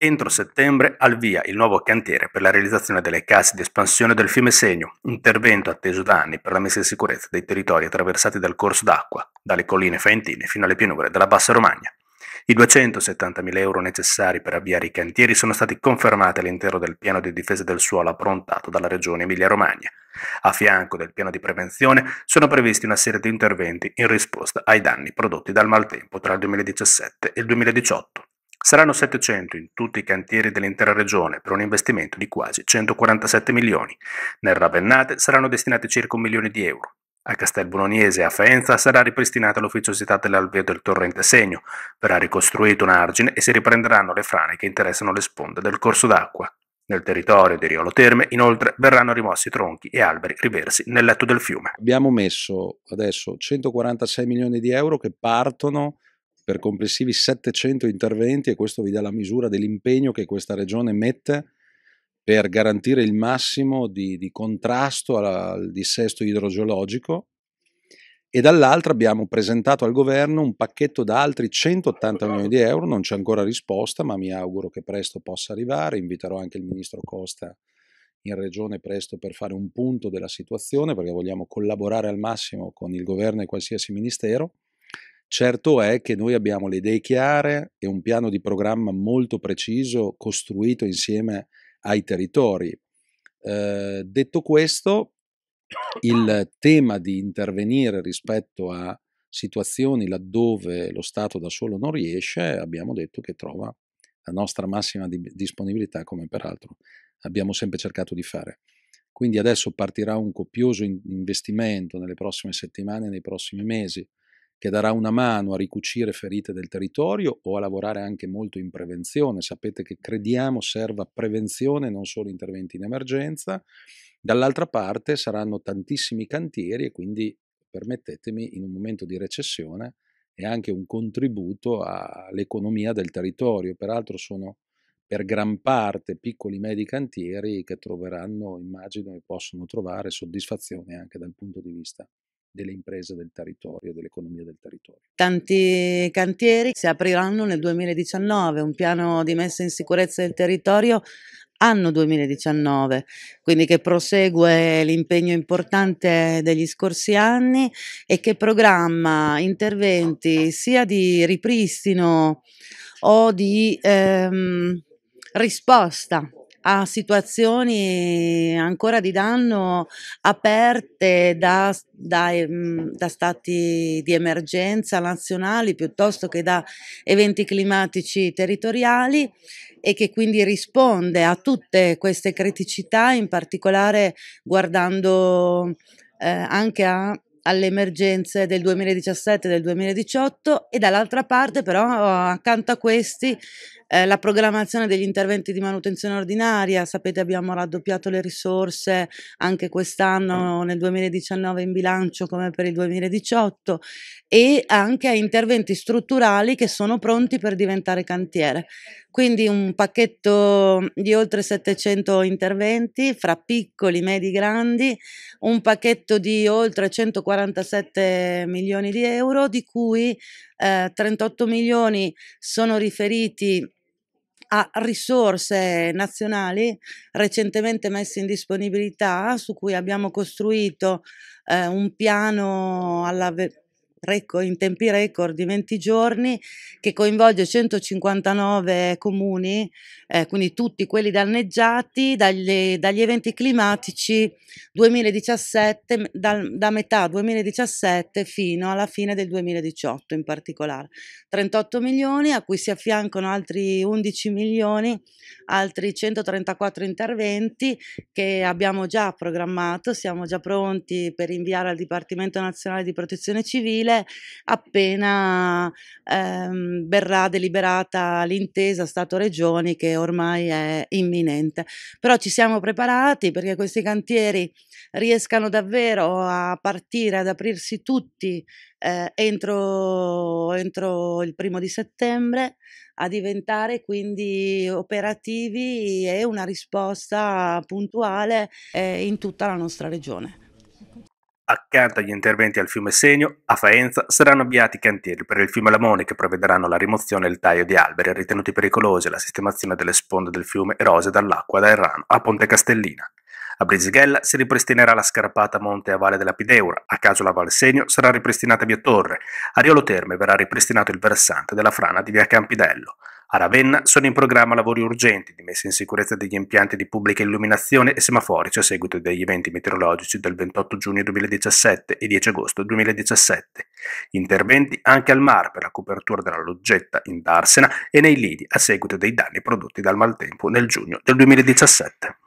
Entro settembre al via il nuovo cantiere per la realizzazione delle casse di espansione del fiume Segno, intervento atteso da anni per la messa in sicurezza dei territori attraversati dal corso d'acqua, dalle colline faentine fino alle pianure della Bassa Romagna. I 270.000 euro necessari per avviare i cantieri sono stati confermati all'interno del piano di difesa del suolo approntato dalla Regione Emilia-Romagna. A fianco del piano di prevenzione sono previsti una serie di interventi in risposta ai danni prodotti dal maltempo tra il 2017 e il 2018. Saranno 700 in tutti i cantieri dell'intera regione per un investimento di quasi 147 milioni. Nel Ravennate saranno destinati circa un milione di euro. A Castel Bolognese e a Faenza sarà ripristinata l'ufficiosità dell'alveo del torrente Segno, verrà ricostruito un argine e si riprenderanno le frane che interessano le sponde del corso d'acqua. Nel territorio di Riolo Terme, inoltre, verranno rimossi tronchi e alberi riversi nel letto del fiume. Abbiamo messo adesso 146 milioni di euro che partono per complessivi 700 interventi e questo vi dà la misura dell'impegno che questa regione mette per garantire il massimo di, di contrasto al dissesto idrogeologico e dall'altra abbiamo presentato al governo un pacchetto da altri 180 milioni di euro, non c'è ancora risposta ma mi auguro che presto possa arrivare, inviterò anche il ministro Costa in regione presto per fare un punto della situazione perché vogliamo collaborare al massimo con il governo e qualsiasi ministero Certo è che noi abbiamo le idee chiare e un piano di programma molto preciso costruito insieme ai territori. Eh, detto questo, il tema di intervenire rispetto a situazioni laddove lo Stato da solo non riesce, abbiamo detto che trova la nostra massima di disponibilità, come peraltro abbiamo sempre cercato di fare. Quindi adesso partirà un copioso investimento nelle prossime settimane, nei prossimi mesi, che darà una mano a ricucire ferite del territorio o a lavorare anche molto in prevenzione. Sapete che crediamo serva prevenzione, non solo interventi in emergenza. Dall'altra parte saranno tantissimi cantieri e quindi permettetemi, in un momento di recessione è anche un contributo all'economia del territorio. Peraltro sono per gran parte piccoli e medi cantieri che troveranno, immagino, e possono trovare soddisfazione anche dal punto di vista delle imprese del territorio, dell'economia del territorio. Tanti cantieri si apriranno nel 2019, un piano di messa in sicurezza del territorio anno 2019, quindi che prosegue l'impegno importante degli scorsi anni e che programma interventi sia di ripristino o di ehm, risposta a situazioni ancora di danno aperte da, da, ehm, da, stati di emergenza nazionali piuttosto che da eventi climatici territoriali e che quindi risponde a tutte queste criticità, in particolare guardando eh, anche a alle emergenze del 2017 e del 2018 e dall'altra parte però accanto a questi eh, la programmazione degli interventi di manutenzione ordinaria, sapete abbiamo raddoppiato le risorse anche quest'anno ah. nel 2019 in bilancio come per il 2018 e anche a interventi strutturali che sono pronti per diventare cantiere. Quindi un pacchetto di oltre 700 interventi fra piccoli, medi, grandi, un pacchetto di oltre 140 47 milioni di euro, di cui eh, 38 milioni sono riferiti a risorse nazionali recentemente messe in disponibilità, su cui abbiamo costruito eh, un piano alla... Ve- record, in tempi record di 20 giorni che coinvolge 159 comuni, eh, quindi tutti quelli danneggiati dagli, dagli eventi climatici 2017, dal, da metà 2017 fino alla fine del 2018 in particolare. 38 milioni a cui si affiancano altri 11 milioni, altri 134 interventi che abbiamo già programmato, siamo già pronti per inviare al Dipartimento Nazionale di Protezione Civile possibile appena ehm, verrà deliberata l'intesa Stato-Regioni che ormai è imminente. Però ci siamo preparati perché questi cantieri riescano davvero a partire, ad aprirsi tutti eh, entro, entro il primo di settembre a diventare quindi operativi e una risposta puntuale eh, in tutta la nostra regione. Accanto agli interventi al fiume Segno, a Faenza saranno avviati i cantieri per il fiume Lamone che prevedranno la rimozione e il taglio di alberi ritenuti pericolosi e la sistemazione delle sponde del fiume erose dall'acqua da Errano a Ponte Castellina. A Brisighella si ripristinerà la scarpata monte a valle della Pideura, a caso la Val Segno sarà ripristinata via Torre, a Riolo Terme verrà ripristinato il versante della frana di via Campidello. A Ravenna sono in programma lavori urgenti di messa in sicurezza degli impianti di pubblica illuminazione e semaforici cioè a seguito degli eventi meteorologici del 28 giugno 2017 e 10 agosto 2017. Interventi anche al mar per la copertura della Loggetta in Darsena e nei lidi a seguito dei danni prodotti dal maltempo nel giugno del 2017.